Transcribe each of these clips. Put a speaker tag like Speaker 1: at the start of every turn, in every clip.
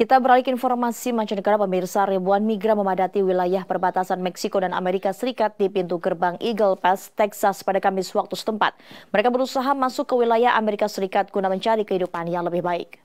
Speaker 1: Kita beralih ke informasi mancanegara pemirsa ribuan migran memadati wilayah perbatasan Meksiko dan Amerika Serikat di pintu gerbang Eagle Pass, Texas pada Kamis waktu setempat. Mereka berusaha masuk ke wilayah Amerika Serikat guna mencari kehidupan yang lebih baik.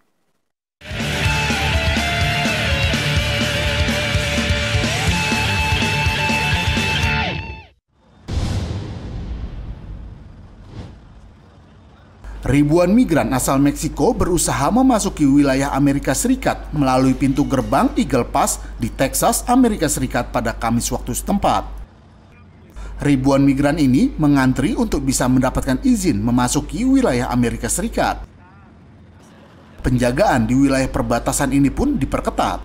Speaker 2: Ribuan migran asal Meksiko berusaha memasuki wilayah Amerika Serikat melalui pintu gerbang Eagle Pass di Texas, Amerika Serikat pada Kamis waktu setempat. Ribuan migran ini mengantri untuk bisa mendapatkan izin memasuki wilayah Amerika Serikat. Penjagaan di wilayah perbatasan ini pun diperketat.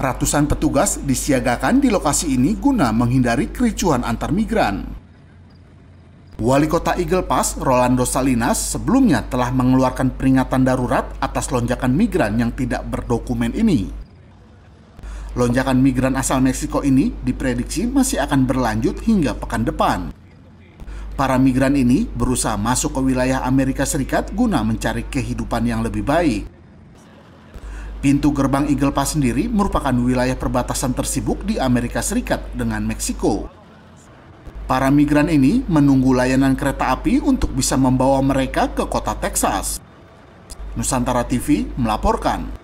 Speaker 2: Ratusan petugas disiagakan di lokasi ini guna menghindari kericuhan antar migran. Wali Kota Eagle Pass, Rolando Salinas, sebelumnya telah mengeluarkan peringatan darurat atas lonjakan migran yang tidak berdokumen ini. Lonjakan migran asal Meksiko ini diprediksi masih akan berlanjut hingga pekan depan. Para migran ini berusaha masuk ke wilayah Amerika Serikat guna mencari kehidupan yang lebih baik. Pintu gerbang Eagle Pass sendiri merupakan wilayah perbatasan tersibuk di Amerika Serikat dengan Meksiko. Para migran ini menunggu layanan kereta api untuk bisa membawa mereka ke kota Texas. Nusantara TV melaporkan.